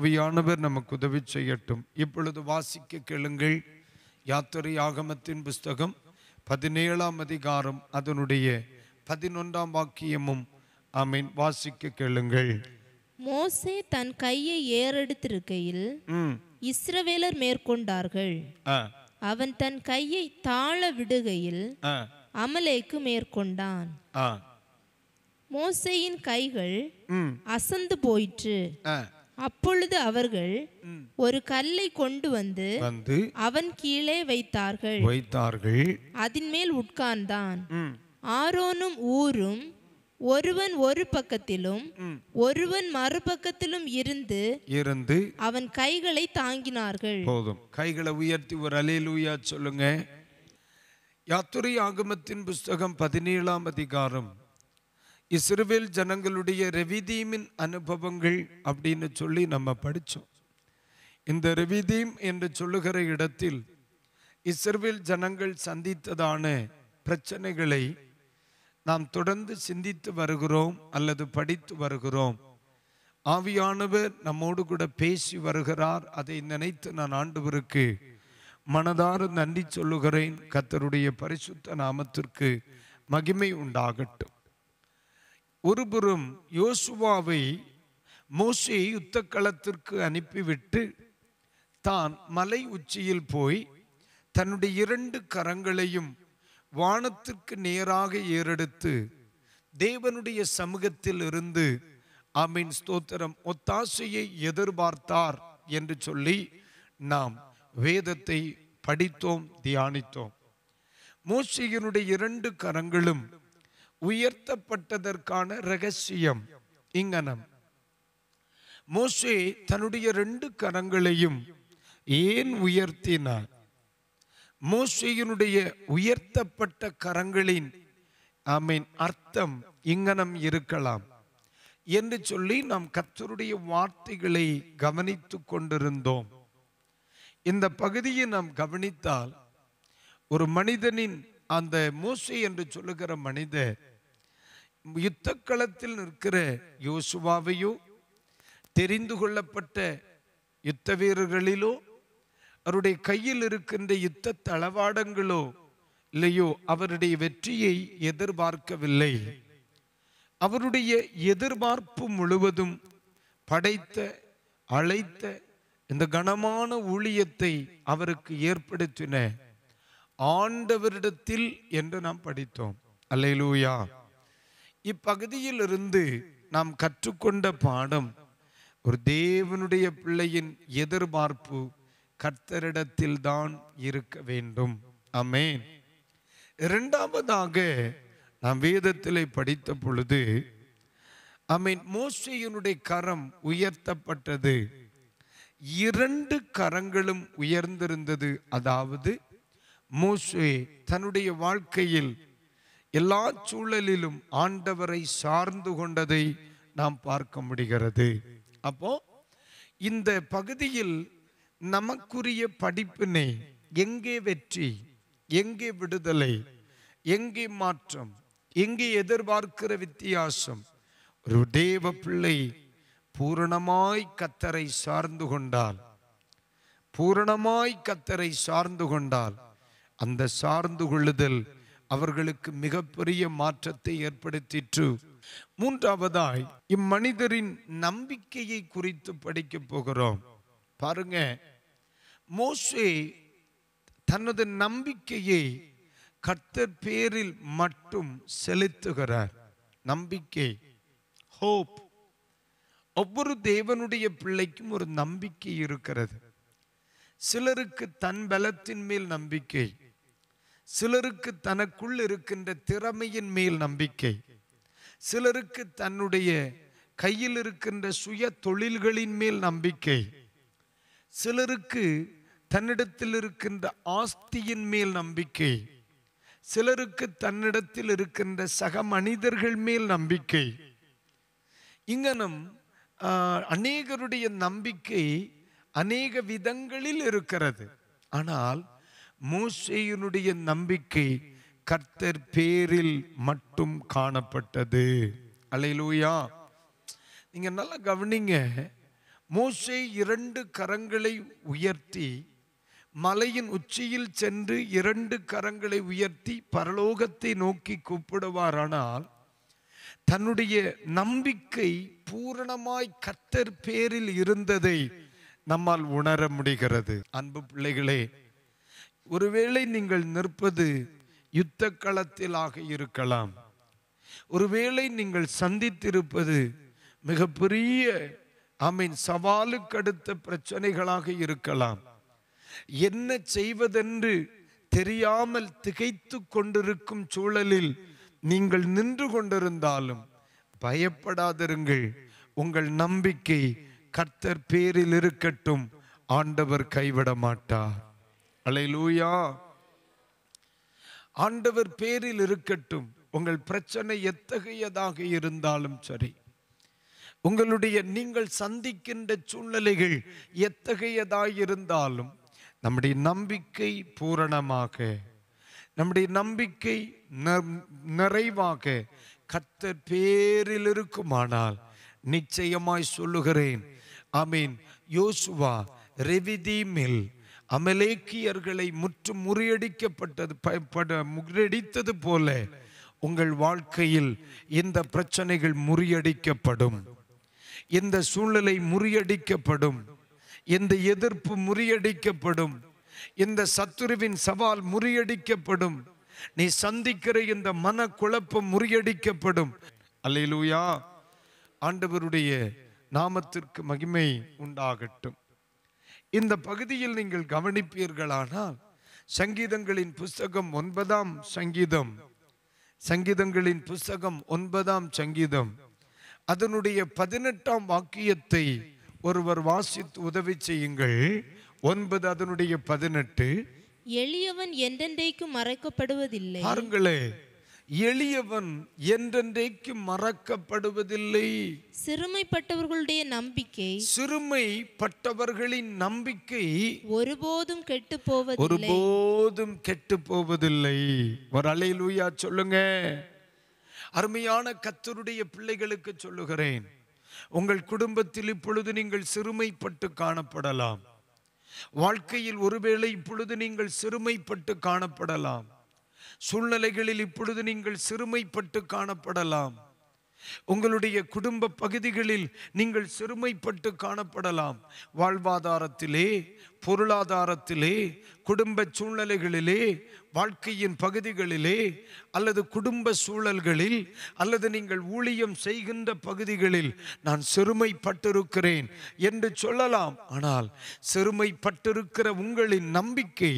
ஆவியானவர் நமக்கு உதவி செய்யட்டும் இப்பொழுது வாசிக்க கேளுங்கள் யாத்திரை ஆகமத்தின் புஸ்தகம் பதினேழாம் அதிகாரம் அதனுடைய பதினொன்றாம் வாக்கியமும் ஆமீன் வாசிக்க கேளுங்கள் மோசே தன் கையை ஏறெடுத்திருக்கையில் இஸ்ரவேலர் மேற்கொண்டார்கள் அவன் தன் கையை தாழ விடுகையில் அமலேக்கு மேற்கொண்டான் மோசையின் கைகள் அசந்து போயிற்று அப்பொழுது அவர்கள் ஒரு கல்லை கொண்டு வந்து வந்து அவன் கீழே வைத்தார்கள் வைத்தார்கள் அதன் மேல் உட்கார்ந்தான் ஆரோனும் ஊரும் ஒருவன் ஒரு பக்கத்திலும் ஒருவன் மறுபக்கத்திலும் இருந்து இருந்து அவன் கைகளை தாங்கினார்கள் போதும் கைகளை உயர்த்தி ஒரு அலையிலூயா சொல்லுங்க யாத்துரை ஆகமத்தின் புஸ்தகம் பதினேழாம் அதிகாரம் இஸ்ரவேல் ஜனங்களுடைய ரெவிதீமின் அனுபவங்கள் அப்படின்னு சொல்லி நம்ம படித்தோம் இந்த ரெவிதீம் என்று சொல்லுகிற இடத்தில் இஸ்ரவேல் ஜனங்கள் சந்தித்ததான பிரச்சனைகளை நாம் தொடர்ந்து சிந்தித்து வருகிறோம் அல்லது படித்து வருகிறோம் ஆவியானவர் நம்மோடு கூட பேசி வருகிறார் அதை நினைத்து நான் ஆண்டவருக்கு மனதார நன்றி சொல்லுகிறேன் கத்தருடைய பரிசுத்த நாமத்திற்கு மகிமை உண்டாகட்டும் ஒருபுறம் யோசுவாவை மோசையை யுத்த களத்திற்கு அனுப்பிவிட்டு தான் மலை உச்சியில் போய் தன்னுடைய இரண்டு கரங்களையும் வானத்திற்கு நேராக ஏறெடுத்து தேவனுடைய சமூகத்தில் இருந்து அமீன் ஸ்தோத்திரம் ஒத்தாசையை எதிர்பார்த்தார் என்று சொல்லி நாம் வேதத்தை படித்தோம் தியானித்தோம் மோசியினுடைய இரண்டு கரங்களும் உயர்த்தப்பட்டதற்கான ரகசியம் இங்கனம் மோசே தன்னுடைய ரெண்டு கரங்களையும் ஏன் உயர்த்தினார் மோசையினுடைய உயர்த்தப்பட்ட கரங்களின் ஆமீன் அர்த்தம் இங்கனம் இருக்கலாம் என்று சொல்லி நாம் கத்தருடைய வார்த்தைகளை கவனித்து கொண்டிருந்தோம் இந்த பகுதியை நாம் கவனித்தால் ஒரு மனிதனின் அந்த மூசை என்று சொல்லுகிற மனிதர் யுத்த களத்தில் நிற்கிற யோசுவாவையோ தெரிந்து கொள்ளப்பட்ட யுத்த வீரர்களிலோ அவருடைய கையில் இருக்கின்ற யுத்த தளவாடங்களோ இல்லையோ அவருடைய வெற்றியை எதிர்பார்க்கவில்லை அவருடைய எதிர்பார்ப்பு முழுவதும் படைத்த அழைத்த இந்த கனமான ஊழியத்தை அவருக்கு ஏற்படுத்தின ஆண்டவரிடத்தில் என்று நாம் படித்தோம் அல்லையிலூயா இப்பகுதியிலிருந்து நாம் கற்றுக்கொண்ட பாடம் ஒரு தேவனுடைய பிள்ளையின் எதிர்பார்ப்பு கர்த்தரிடத்தில் தான் இருக்க வேண்டும் அமேன் இரண்டாவதாக நாம் வேதத்திலே படித்த பொழுது அமீன் மோசையினுடைய கரம் உயர்த்தப்பட்டது இரண்டு கரங்களும் உயர்ந்திருந்தது அதாவது மோசே தன்னுடைய வாழ்க்கையில் எல்லா சூழலிலும் ஆண்டவரை சார்ந்து கொண்டதை நாம் பார்க்க முடிகிறது அப்போ இந்த பகுதியில் நமக்குரிய படிப்பினை எங்கே வெற்றி எங்கே விடுதலை எங்கே மாற்றம் எங்கே எதிர்பார்க்கிற வித்தியாசம் ஒரு தேவ பிள்ளை பூரணமாய் கத்தரை சார்ந்து கொண்டால் பூரணமாய் கத்தரை சார்ந்து கொண்டால் அந்த சார்ந்து கொள்ளுதல் அவர்களுக்கு மிகப்பெரிய மாற்றத்தை ஏற்படுத்திற்று மூன்றாவதாய் இம்மனிதரின் நம்பிக்கையை குறித்து படிக்க போகிறோம் பாருங்க மோசே தனது நம்பிக்கையை கர்த்தர் பேரில் மட்டும் செலுத்துகிறார் நம்பிக்கை ஹோப் ஒவ்வொரு தேவனுடைய பிள்ளைக்கும் ஒரு நம்பிக்கை இருக்கிறது சிலருக்கு தன் பலத்தின் மேல் நம்பிக்கை சிலருக்கு தனக்குள் இருக்கின்ற திறமையின் மேல் நம்பிக்கை சிலருக்கு தன்னுடைய கையில் இருக்கின்ற சுய தொழில்களின் மேல் நம்பிக்கை சிலருக்கு தன்னிடத்தில் இருக்கின்ற ஆஸ்தியின் மேல் நம்பிக்கை சிலருக்கு தன்னிடத்தில் இருக்கின்ற சக மனிதர்கள் மேல் நம்பிக்கை இங்கனம் அநேகருடைய நம்பிக்கை அநேக விதங்களில் இருக்கிறது ஆனால் மூசையினுடைய நம்பிக்கை கர்த்தர் பேரில் மட்டும் காணப்பட்டது அலையிலூயா நீங்க நல்லா கவனிங்க மூசை இரண்டு கரங்களை உயர்த்தி மலையின் உச்சியில் சென்று இரண்டு கரங்களை உயர்த்தி பரலோகத்தை நோக்கி கூப்பிடுவாரானால் தன்னுடைய நம்பிக்கை பூரணமாய் கத்தர் பேரில் இருந்ததை நம்மால் உணர முடிகிறது அன்பு பிள்ளைகளே ஒருவேளை நீங்கள் நிற்பது யுத்த களத்திலாக இருக்கலாம் ஒருவேளை நீங்கள் சந்தித்திருப்பது மிகப்பெரிய அமீன் சவாலுக்கு அடுத்த பிரச்சனைகளாக இருக்கலாம் என்ன செய்வதென்று தெரியாமல் திகைத்து கொண்டிருக்கும் சூழலில் நீங்கள் நின்று கொண்டிருந்தாலும் பயப்படாதிருங்கள் உங்கள் நம்பிக்கை கர்த்தர் பேரில் இருக்கட்டும் ஆண்டவர் கைவிட மாட்டார் அலையிலூயா ஆண்டவர் பேரில் இருக்கட்டும் உங்கள் பிரச்சனை எத்தகையதாக இருந்தாலும் சரி உங்களுடைய நீங்கள் சந்திக்கின்ற சூழ்நிலைகள் எத்தகையதாயிருந்தாலும் நம்முடைய நம்பிக்கை பூரணமாக நம்முடைய நம்பிக்கை நிறைவாக கத்த பேரில் இருக்குமானால் நிச்சயமாய் சொல்லுகிறேன் ஐ மீன் யோசுவா ரெவிதீமில் அமலேக்கியர்களை முற்றும் முறியடிக்கப்பட்டது முறியடித்தது போல உங்கள் வாழ்க்கையில் இந்த பிரச்சனைகள் முறியடிக்கப்படும் இந்த சூழ்நிலை முறியடிக்கப்படும் இந்த எதிர்ப்பு முறியடிக்கப்படும் இந்த சத்துருவின் சவால் முறியடிக்கப்படும் நீ சந்திக்கிற இந்த மன குழப்பம் முறியடிக்கப்படும் அல்லையிலூயா ஆண்டவருடைய நாமத்திற்கு மகிமை உண்டாகட்டும் இந்த பகுதியில் நீங்கள் கவனிப்பீர்களானால் சங்கீதங்களின் புஸ்தகம் ஒன்பதாம் சங்கீதம் சங்கீதங்களின் புஸ்தகம் ஒன்பதாம் சங்கீதம் அதனுடைய பதினெட்டாம் வாக்கியத்தை ஒருவர் வாசித்து உதவி செய்யுங்கள் ஒன்பது அதனுடைய பதினெட்டு எளியவன் என்றென்றைக்கும் மறைக்கப்படுவதில்லை பாருங்களே எளியவன் என்றென்றைக்கு மறக்கப்படுவதில்லை சிறுமைப்பட்டவர்களுடைய நம்பிக்கை சிறுமைப்பட்டவர்களின் நம்பிக்கை ஒருபோதும் கெட்டு போவது ஒருபோதும் கெட்டு போவதில்லை ஒரு அலையிலூயா சொல்லுங்க அருமையான கத்தருடைய பிள்ளைகளுக்கு சொல்லுகிறேன் உங்கள் குடும்பத்தில் இப்பொழுது நீங்கள் சிறுமைப்பட்டு காணப்படலாம் வாழ்க்கையில் ஒருவேளை இப்பொழுது நீங்கள் சிறுமைப்பட்டு காணப்படலாம் சூழ்நிலைகளில் இப்பொழுது நீங்கள் சிறுமைப்பட்டு காணப்படலாம் உங்களுடைய குடும்ப பகுதிகளில் நீங்கள் சிறுமைப்பட்டு காணப்படலாம் வாழ்வாதாரத்திலே பொருளாதாரத்திலே குடும்ப சூழ்நிலைகளிலே வாழ்க்கையின் பகுதிகளிலே அல்லது குடும்ப சூழல்களில் அல்லது நீங்கள் ஊழியம் செய்கின்ற பகுதிகளில் நான் சிறுமைப்பட்டிருக்கிறேன் என்று சொல்லலாம் ஆனால் சிறுமைப்பட்டிருக்கிற உங்களின் நம்பிக்கை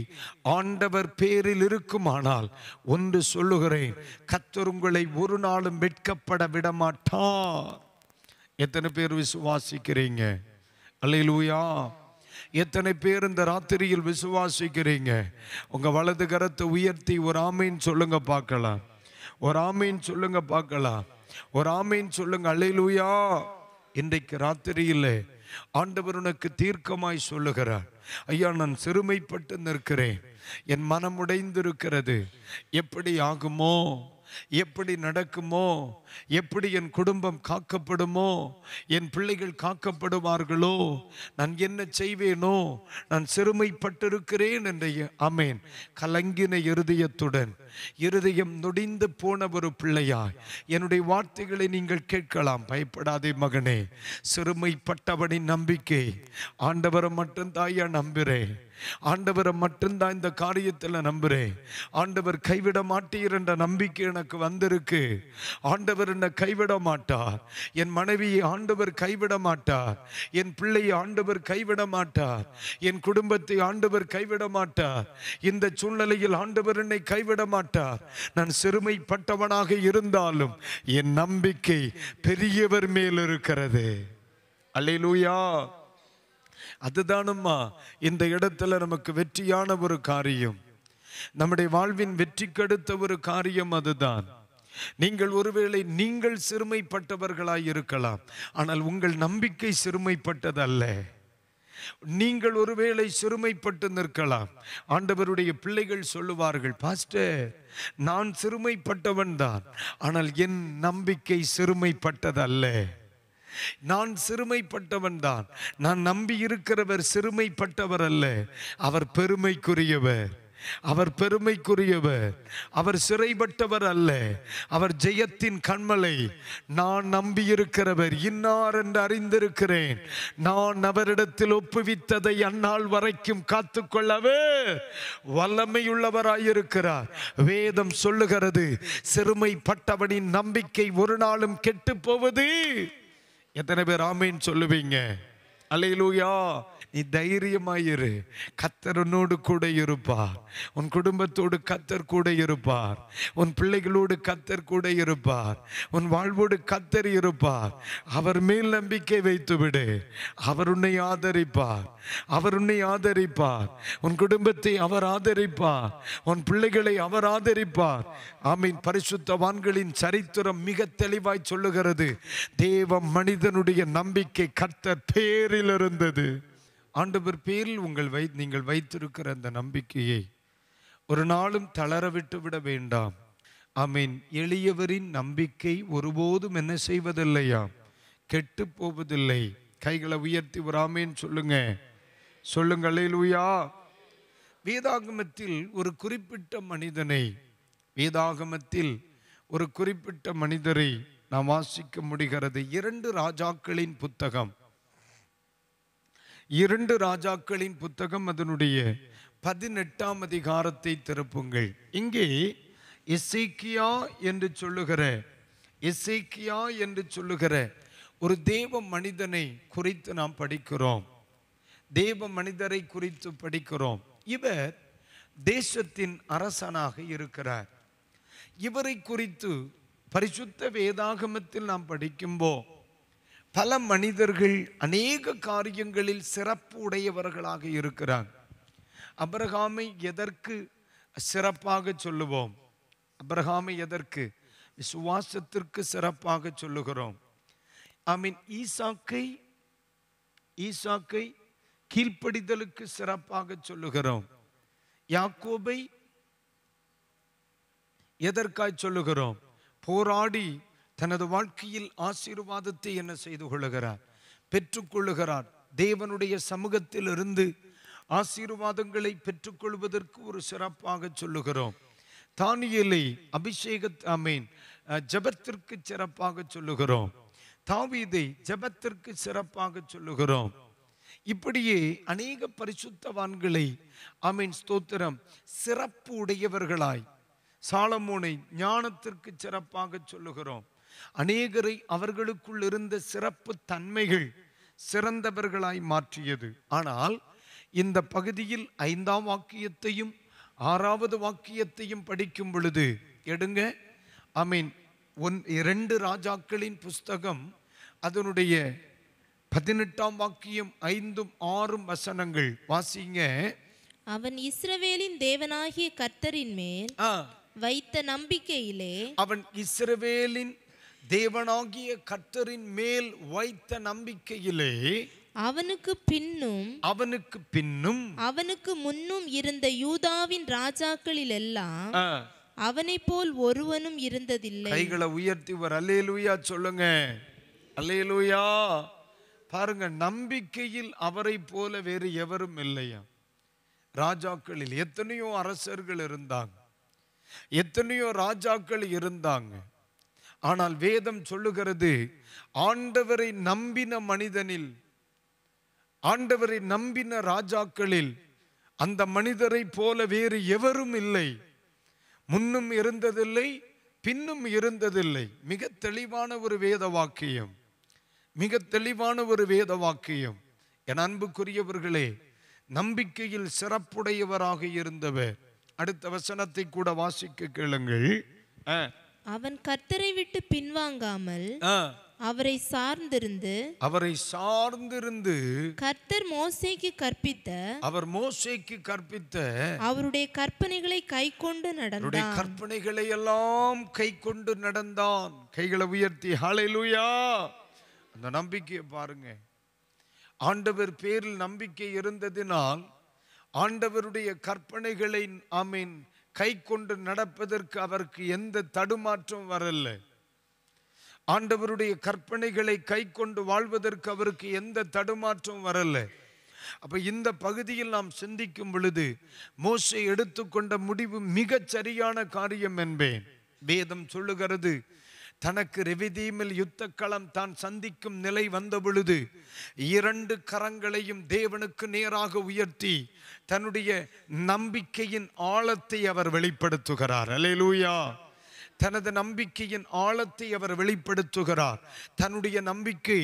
ஆண்டவர் பேரில் இருக்குமானால் ஒன்று சொல்லுகிறேன் கத்தர் உங்களை ஒரு நாளும் வெட்கப்பட விடமாட்டார் எத்தனை பேர் விசுவாசிக்கிறீங்க அல்லையிலூயா எத்தனை பேர் இந்த ராத்திரியில் விசுவாசிக்கிறீங்க உங்கள் வலது கரத்தை உயர்த்தி ஒரு ஆமைன்னு சொல்லுங்க பார்க்கலாம் ஒரு ஆமைன்னு சொல்லுங்க பார்க்கலாம் ஒரு ஆமைன்னு சொல்லுங்க அலையிலூயா இன்றைக்கு ராத்திரியில் ஆண்டவர் உனக்கு தீர்க்கமாய் சொல்லுகிறார் ஐயா நான் சிறுமைப்பட்டு நிற்கிறேன் என் மனம் உடைந்திருக்கிறது எப்படி ஆகுமோ எப்படி நடக்குமோ எப்படி என் குடும்பம் காக்கப்படுமோ என் பிள்ளைகள் காக்கப்படுவார்களோ நான் என்ன செய்வேனோ நான் சிறுமைப்பட்டிருக்கிறேன் என்ற அமேன் கலங்கின இருதயத்துடன் இருதயம் நொடிந்து போன ஒரு பிள்ளையாய் என்னுடைய வார்த்தைகளை நீங்கள் கேட்கலாம் பயப்படாதே மகனே சிறுமைப்பட்டவனின் நம்பிக்கை ஆண்டவரை மட்டும்தாயா நம்புகிறேன் ஆண்டவரை மட்டும்தான் இந்த காரியத்தில் நம்புகிறேன் ஆண்டவர் கைவிட மாட்டீர் என்ற நம்பிக்கை எனக்கு வந்திருக்கு ஆண்டவர் ஆண்டவர் என்னை கைவிட மாட்டார் என் மனைவியை ஆண்டவர் கைவிட மாட்டார் என் பிள்ளையை ஆண்டவர் கைவிட மாட்டார் என் குடும்பத்தை ஆண்டவர் கைவிட மாட்டார் இந்த சூழ்நிலையில் ஆண்டவர் என்னை கைவிட மாட்டார் நான் சிறுமைப்பட்டவனாக இருந்தாலும் என் நம்பிக்கை பெரியவர் மேல் இருக்கிறது அல்லையிலூயா அதுதானம்மா இந்த இடத்துல நமக்கு வெற்றியான ஒரு காரியம் நம்முடைய வாழ்வின் வெற்றி கடுத்த ஒரு காரியம் அதுதான் நீங்கள் ஒருவேளை நீங்கள் சிறுமைப்பட்டவர்களாய் இருக்கலாம் ஆனால் உங்கள் நம்பிக்கை சிறுமைப்பட்டதல்ல நீங்கள் ஒருவேளை சிறுமைப்பட்டு நிற்கலாம் ஆண்டவருடைய பிள்ளைகள் சொல்லுவார்கள் பாஸ்டர் நான் சிறுமைப்பட்டவன் தான் ஆனால் என் நம்பிக்கை சிறுமைப்பட்டதல்ல நான் சிறுமைப்பட்டவன் தான் நான் நம்பி இருக்கிறவர் சிறுமைப்பட்டவர் அல்ல அவர் பெருமைக்குரியவர் அவர் பெருமைக்குரியவர் அவர் சிறைப்பட்டவர் அல்ல அவர் ஜெயத்தின் கண்மலை நான் நம்பியிருக்கிறவர் இன்னார் என்று அறிந்திருக்கிறேன் நான் அவரிடத்தில் ஒப்புவித்ததை அந்நாள் வரைக்கும் காத்துக்கொள்ளவே வல்லமையுள்ளவராயிருக்கிறார் வேதம் சொல்லுகிறது சிறுமைப்பட்டவனின் நம்பிக்கை ஒரு நாளும் கெட்டு போவது எத்தனை பேர் ஆமைன்னு சொல்லுவீங்க அலையிலூயா நீ தைரியமாயிரு கத்தர் உன்னோடு கூட இருப்பார் உன் குடும்பத்தோடு கத்தர் கூட இருப்பார் உன் பிள்ளைகளோடு கத்தர் கூட இருப்பார் உன் வாழ்வோடு கத்தர் இருப்பார் அவர் மேல் நம்பிக்கை வைத்துவிடு அவர் உன்னை ஆதரிப்பார் அவர் உன்னை ஆதரிப்பார் உன் குடும்பத்தை அவர் ஆதரிப்பார் உன் பிள்ளைகளை அவர் ஆதரிப்பார் ஆமீன் பரிசுத்தவான்களின் சரித்திரம் மிக தெளிவாய் சொல்லுகிறது தேவ மனிதனுடைய நம்பிக்கை கத்தர் பேரில் இருந்தது ஆண்டவர் பேரில் உங்கள் வை நீங்கள் வைத்திருக்கிற அந்த நம்பிக்கையை ஒரு நாளும் தளர விட்டு விட வேண்டாம் அமீன் எளியவரின் நம்பிக்கை ஒருபோதும் என்ன செய்வதில்லையா கெட்டு போவதில்லை கைகளை உயர்த்தி ஒரு ஆமீன் சொல்லுங்க சொல்லுங்கள் வேதாகமத்தில் ஒரு குறிப்பிட்ட மனிதனை வேதாகமத்தில் ஒரு குறிப்பிட்ட மனிதரை நாம் வாசிக்க முடிகிறது இரண்டு ராஜாக்களின் புத்தகம் இரண்டு ராஜாக்களின் புத்தகம் அதனுடைய பதினெட்டாம் அதிகாரத்தை திறப்புங்கள் இங்கே இசைக்கியா என்று சொல்லுகிற இசைக்கியா என்று சொல்லுகிற ஒரு தேவ மனிதனை குறித்து நாம் படிக்கிறோம் தேவ மனிதரை குறித்து படிக்கிறோம் இவர் தேசத்தின் அரசனாக இருக்கிறார் இவரை குறித்து பரிசுத்த வேதாகமத்தில் நாம் படிக்கும்போது பல மனிதர்கள் அநேக காரியங்களில் சிறப்பு உடையவர்களாக இருக்கிறார் அபரகாமை எதற்கு சிறப்பாக சொல்லுவோம் அபரகாமை எதற்கு விசுவாசத்திற்கு சிறப்பாக சொல்லுகிறோம் ஐ மீன் ஈசாக்கை ஈசாக்கை கீழ்ப்படிதலுக்கு சிறப்பாக சொல்லுகிறோம் யாக்கோபை எதற்காய் சொல்லுகிறோம் போராடி தனது வாழ்க்கையில் ஆசீர்வாதத்தை என்ன செய்து கொள்ளுகிறார் பெற்றுக்கொள்ளுகிறார் தேவனுடைய சமூகத்திலிருந்து ஆசீர்வாதங்களை பெற்றுக்கொள்வதற்கு ஒரு சிறப்பாக சொல்லுகிறோம் தானியலை அபிஷேக அமீன் ஜபத்திற்கு சிறப்பாக சொல்லுகிறோம் தாவீதை ஜபத்திற்கு சிறப்பாக சொல்லுகிறோம் இப்படியே அநேக பரிசுத்தவான்களை அமீன் ஸ்தோத்திரம் சிறப்பு உடையவர்களாய் சாலமோனை ஞானத்திற்கு சிறப்பாக சொல்லுகிறோம் அநேகரை அவர்களுக்குள் இருந்த சிறப்பு தன்மைகள் சிறந்தவர்களாய் மாற்றியது ஆனால் இந்த பகுதியில் ஐந்தாம் வாக்கியத்தையும் ஆறாவது வாக்கியத்தையும் படிக்கும் பொழுது எடுங்க ஐ மீன் ஒன் இரண்டு ராஜாக்களின் புஸ்தகம் அதனுடைய பதினெட்டாம் வாக்கியம் ஐந்தும் ஆறும் வசனங்கள் வாசிங்க அவன் இஸ்ரவேலின் தேவனாகிய கர்த்தரின் மேல் வைத்த நம்பிக்கையிலே அவன் இஸ்ரவேலின் தேவனாகிய கர்த்தரின் மேல் வைத்த நம்பிக்கையிலே அவனுக்கு பின்னும் அவனுக்கு பின்னும் அவனுக்கு முன்னும் இருந்த யூதாவின் ராஜாக்களில் எல்லாம் அவனை போல் ஒருவனும் இருந்ததில்லை கைகளை உயர்த்தி ஒரு அல்லேலூயா சொல்லுங்க அல்லேலூயா பாருங்க நம்பிக்கையில் அவரை போல வேறு எவரும் இல்லையா ராஜாக்களில் எத்தனையோ அரசர்கள் இருந்தாங்க எத்தனையோ ராஜாக்கள் இருந்தாங்க ஆனால் வேதம் சொல்லுகிறது ஆண்டவரை நம்பின மனிதனில் ஆண்டவரை நம்பின ராஜாக்களில் அந்த மனிதரை போல வேறு எவரும் இல்லை முன்னும் இருந்ததில்லை பின்னும் இருந்ததில்லை மிக தெளிவான ஒரு வேத வாக்கியம் மிக தெளிவான ஒரு வேத வாக்கியம் என் அன்புக்குரியவர்களே நம்பிக்கையில் சிறப்புடையவராக இருந்தவர் அடுத்த வசனத்தை கூட வாசிக்க கேளுங்கள் அவன் கர்த்தரை விட்டு பின்வாங்காமல் அவரை சார்ந்திருந்து அவரை சார்ந்திருந்து கர்த்தர் மோசைக்கு கற்பித்த அவர் மோசைக்கு கற்பித்த அவருடைய கற்பனைகளை கை கொண்டு நடந்தான் கற்பனைகளை எல்லாம் கை கொண்டு நடந்தான் கைகளை உயர்த்தி ஹalleluya அந்த நம்பிக்கையை பாருங்க ஆண்டவர் பேரில் நம்பிக்கை இருந்ததினால் ஆண்டவருடைய கற்பனைகளை ஆமீன் கை கொண்டு நடப்பதற்கு அவருக்கு எந்த தடுமாற்றம் வரல ஆண்டவருடைய கற்பனைகளை கை கொண்டு வாழ்வதற்கு அவருக்கு எந்த தடுமாற்றம் வரல அப்ப இந்த பகுதியில் நாம் சிந்திக்கும் பொழுது மோசை எடுத்துக்கொண்ட முடிவு மிகச் சரியான காரியம் என்பேன் வேதம் சொல்லுகிறது தனக்கு ரெவிதீமில் களம் தான் சந்திக்கும் நிலை வந்த பொழுது இரண்டு கரங்களையும் தேவனுக்கு நேராக உயர்த்தி தன்னுடைய நம்பிக்கையின் ஆழத்தை அவர் வெளிப்படுத்துகிறார் அலே லூயா தனது நம்பிக்கையின் ஆழத்தை அவர் வெளிப்படுத்துகிறார் தன்னுடைய நம்பிக்கை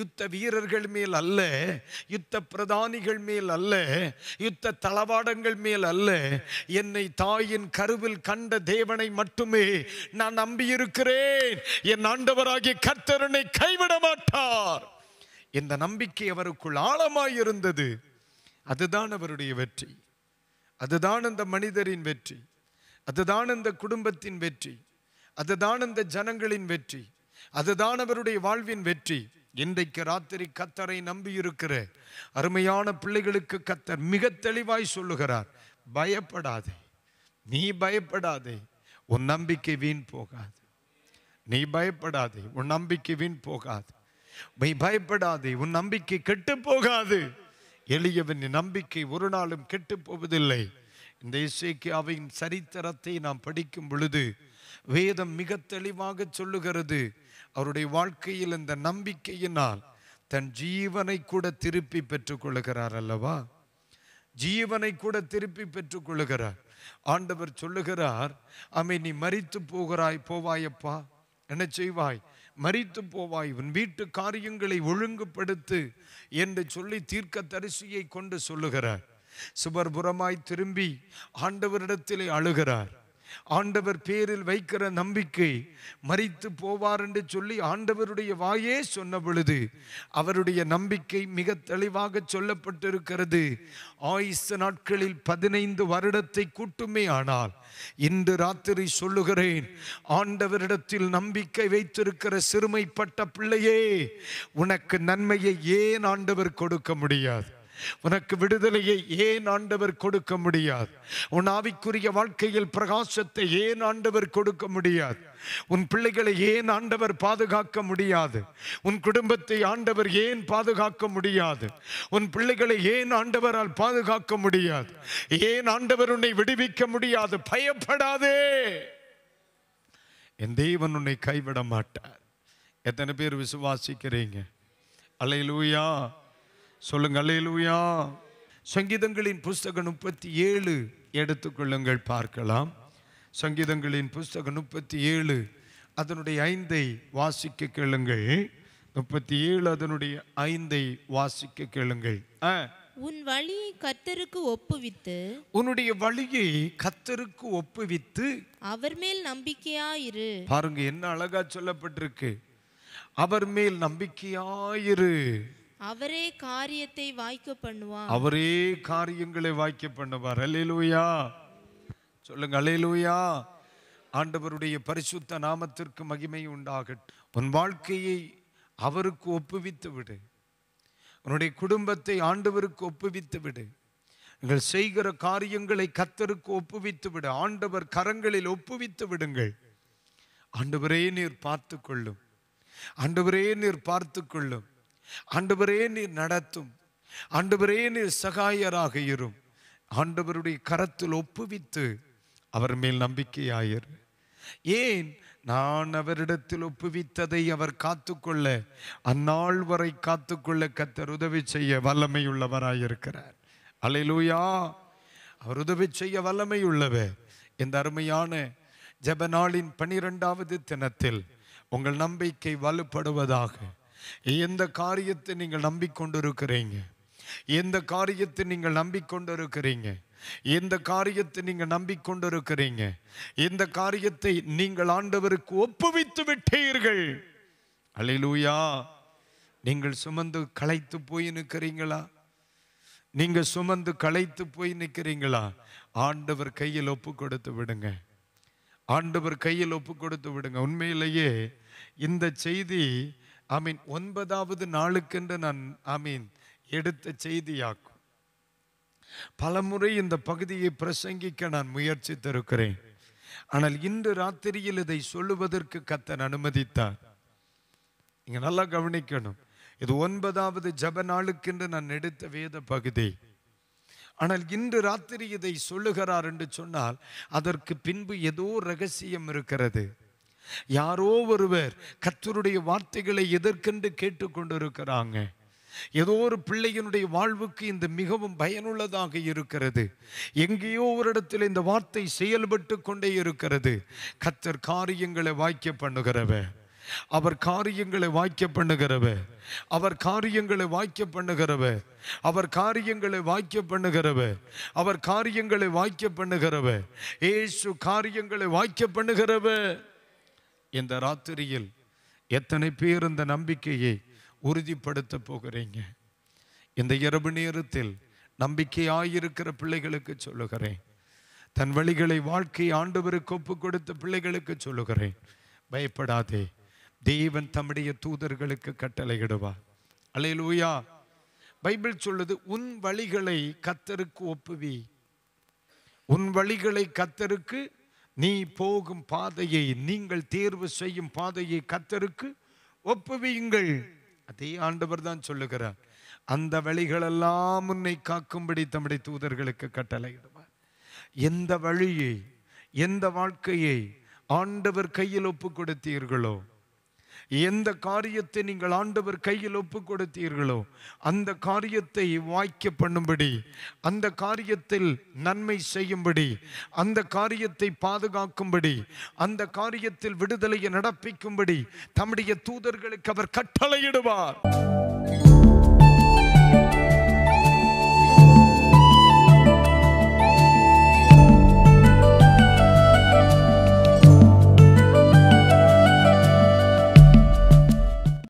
யுத்த வீரர்கள் மேல் அல்ல யுத்த பிரதானிகள் மேல் அல்ல யுத்த தளவாடங்கள் மேல் அல்ல என்னை தாயின் கருவில் கண்ட தேவனை மட்டுமே நான் நம்பியிருக்கிறேன் என் ஆண்டவராகிய கர்த்தரனை கைவிட மாட்டார் இந்த நம்பிக்கை அவருக்குள் ஆழமாய் இருந்தது அதுதான் அவருடைய வெற்றி அதுதான் அந்த மனிதரின் வெற்றி அதுதான் அந்த குடும்பத்தின் வெற்றி அதுதான் அந்த ஜனங்களின் வெற்றி அதுதான் அவருடைய வாழ்வின் வெற்றி இன்றைக்கு ராத்திரி கத்தரை நம்பி இருக்கிற அருமையான பிள்ளைகளுக்கு கத்தர் மிக தெளிவாய் சொல்லுகிறார் பயப்படாதே நீ பயப்படாதே உன் நம்பிக்கை வீண் போகாது நீ பயப்படாதே உன் நம்பிக்கை வீண் போகாது நீ பயப்படாதே உன் நம்பிக்கை கெட்டு போகாது எளியவன் நம்பிக்கை ஒரு நாளும் கெட்டு போவதில்லை இந்த இசைக்கியாவின் சரித்திரத்தை நாம் படிக்கும் பொழுது வேதம் மிக தெளிவாக சொல்லுகிறது அவருடைய வாழ்க்கையில் இந்த நம்பிக்கையினால் தன் ஜீவனை கூட திருப்பி பெற்றுக்கொள்கிறார் அல்லவா ஜீவனை கூட திருப்பி பெற்றுக்கொள்கிறார் ஆண்டவர் சொல்லுகிறார் அமை நீ மறித்து போகிறாய் போவாயப்பா என்ன செய்வாய் மறித்து போவாய் உன் வீட்டு காரியங்களை ஒழுங்குபடுத்து என்று சொல்லி தீர்க்க தரிசியை கொண்டு சொல்லுகிறார் சுபர்புறமாய் திரும்பி ஆண்டவரிடத்திலே அழுகிறார் ஆண்டவர் பேரில் வைக்கிற நம்பிக்கை மறித்து போவார் என்று சொல்லி ஆண்டவருடைய வாயே சொன்ன பொழுது அவருடைய நம்பிக்கை மிக தெளிவாக சொல்லப்பட்டிருக்கிறது ஆயுச நாட்களில் பதினைந்து வருடத்தை கூட்டுமே ஆனால் இன்று ராத்திரி சொல்லுகிறேன் ஆண்டவரிடத்தில் நம்பிக்கை வைத்திருக்கிற சிறுமைப்பட்ட பிள்ளையே உனக்கு நன்மையை ஏன் ஆண்டவர் கொடுக்க முடியாது உனக்கு விடுதலையை ஏன் ஆண்டவர் கொடுக்க முடியாது உன் ஆவிக்குரிய வாழ்க்கையில் பிரகாசத்தை ஏன் ஆண்டவர் கொடுக்க முடியாது உன் பிள்ளைகளை ஏன் ஆண்டவர் பாதுகாக்க முடியாது உன் குடும்பத்தை ஆண்டவர் ஏன் பாதுகாக்க முடியாது உன் பிள்ளைகளை ஏன் ஆண்டவரால் பாதுகாக்க முடியாது ஏன் ஆண்டவர் உன்னை விடுவிக்க முடியாது பயப்படாதே என் தெய்வன் உன்னை கைவிட மாட்டார் எத்தனை பேர் விசுவாசிக்கிறீங்க அலையிலூயா சொல்லுங்க அல்லேலூயா சங்கீதங்களின் புஸ்தகம் முப்பத்தி ஏழு எடுத்துக்கொள்ளுங்கள் பார்க்கலாம் சங்கீதங்களின் புஸ்தகம் முப்பத்தி ஏழு அதனுடைய ஐந்தை வாசிக்க கேளுங்கள் முப்பத்தி ஏழு அதனுடைய ஐந்தை வாசிக்க கேளுங்கள் உன் வழியை கத்தருக்கு ஒப்புவித்து உன்னுடைய வழியை கத்தருக்கு ஒப்புவித்து அவர் மேல் நம்பிக்கையாயிரு பாருங்க என்ன அழகா சொல்லப்பட்டிருக்கு அவர் மேல் நம்பிக்கையாயிரு அவரே காரியத்தை வாய்க்க பண்ணுவார் அவரே காரியங்களை வாய்க்க பண்ணுவார் அலையிலூயா சொல்லுங்க அலையிலூயா ஆண்டவருடைய பரிசுத்த நாமத்திற்கு மகிமை உண்டாகட்டும் உன் வாழ்க்கையை அவருக்கு ஒப்புவித்து விடு உன்னுடைய குடும்பத்தை ஆண்டவருக்கு ஒப்புவித்து விடு நீங்கள் செய்கிற காரியங்களை கத்தருக்கு ஒப்புவித்து விடு ஆண்டவர் கரங்களில் ஒப்புவித்து விடுங்கள் ஆண்டவரே நீர் பார்த்து கொள்ளும் ஆண்டவரே நீர் பார்த்து கொள்ளும் ஆண்டவரே நீர் நடத்தும் ஆண்டவரே நீர் சகாயராக இரும் ஆண்டவருடைய கரத்தில் ஒப்புவித்து அவர் மேல் நம்பிக்கையாயிரு ஏன் நான் அவரிடத்தில் ஒப்புவித்ததை அவர் காத்துக்கொள்ள அந்நாள் வரை காத்துக்கொள்ள கத்தர் உதவி செய்ய வல்லமையுள்ளவராயிருக்கிறார் அலையிலூயா அவர் உதவி செய்ய வல்லமை உள்ளவர் இந்த அருமையான ஜபநாளின் பனிரெண்டாவது தினத்தில் உங்கள் நம்பிக்கை வலுப்படுவதாக எந்த காரியத்தை நீங்கள் நம்பிக்கொண்டிருக்கிறீங்க எந்த காரியத்தை நீங்கள் நம்பிக்கொண்டிருக்கிறீங்க எந்த காரியத்தை நீங்கள் நம்பிக்கொண்டிருக்கிறீங்க எந்த காரியத்தை நீங்கள் ஆண்டவருக்கு ஒப்புவித்து விட்டீர்கள் அலையிலூயா நீங்கள் சுமந்து களைத்து போய் நிற்கிறீங்களா நீங்கள் சுமந்து களைத்து போய் நிற்கிறீங்களா ஆண்டவர் கையில் ஒப்பு கொடுத்து விடுங்க ஆண்டவர் கையில் ஒப்பு கொடுத்து விடுங்க உண்மையிலேயே இந்த செய்தி ஐ மீன் ஒன்பதாவது நாளுக்கென்று நான் ஐ மீன் எடுத்த செய்தியாக்கும் பலமுறை இந்த பகுதியை பிரசங்கிக்க நான் முயற்சித்திருக்கிறேன் ஆனால் இன்று ராத்திரியில் இதை சொல்லுவதற்கு கத்தன் அனுமதித்தார் நீங்க நல்லா கவனிக்கணும் இது ஒன்பதாவது ஜப நாளுக்கென்று நான் எடுத்த வேத பகுதி ஆனால் இன்று ராத்திரி இதை சொல்லுகிறார் என்று சொன்னால் அதற்கு பின்பு ஏதோ ரகசியம் இருக்கிறது யாரோ ஒருவர் கத்தருடைய வார்த்தைகளை எதற்கென்று கேட்டுக்கொண்டிருக்கிறாங்க ஏதோ ஒரு பிள்ளையினுடைய வாழ்வுக்கு இந்த மிகவும் பயனுள்ளதாக இருக்கிறது எங்கேயோ ஒரு இடத்துல இந்த வார்த்தை செயல்பட்டு கொண்டே இருக்கிறது கத்தர் காரியங்களை வாய்க்க பண்ணுகிறவ அவர் காரியங்களை வாய்க்க பண்ணுகிறவ அவர் காரியங்களை வாய்க்க பண்ணுகிறவ அவர் காரியங்களை வாய்க்க பண்ணுகிறவ அவர் காரியங்களை வாய்க்க பண்ணுகிறவ ஏசு காரியங்களை வாய்க்க பண்ணுகிறவ இந்த ராத்திரியில் எத்தனை பேர் இந்த நம்பிக்கையை உறுதிப்படுத்த போகிறீங்க இந்த இரவு நேரத்தில் நம்பிக்கையாயிருக்கிற பிள்ளைகளுக்கு சொல்லுகிறேன் தன் வழிகளை வாழ்க்கை ஆண்டவருக்கு ஒப்பு கொடுத்த பிள்ளைகளுக்கு சொல்லுகிறேன் பயப்படாதே தெய்வன் தம்முடைய தூதர்களுக்கு கட்டளையிடுவார் அலையலூயா பைபிள் சொல்லுது உன் வழிகளை கத்தருக்கு ஒப்புவி உன் வழிகளை கத்தருக்கு நீ போகும் பாதையை நீங்கள் தேர்வு செய்யும் பாதையை கத்தருக்கு ஒப்புவியுங்கள் அதே ஆண்டவர் தான் சொல்லுகிறார் அந்த வழிகளெல்லாம் முன்னை காக்கும்படி தம்முடைய தூதர்களுக்கு கட்டளையிடுவார் எந்த வழியை எந்த வாழ்க்கையை ஆண்டவர் கையில் ஒப்பு கொடுத்தீர்களோ எந்த காரியத்தை நீங்கள் ஆண்டவர் கையில் ஒப்பு கொடுத்தீர்களோ அந்த காரியத்தை வாய்க்க பண்ணும்படி அந்த காரியத்தில் நன்மை செய்யும்படி அந்த காரியத்தை பாதுகாக்கும்படி அந்த காரியத்தில் விடுதலையை நடப்பிக்கும்படி தம்முடைய தூதர்களுக்கு அவர் கட்டளையிடுவார்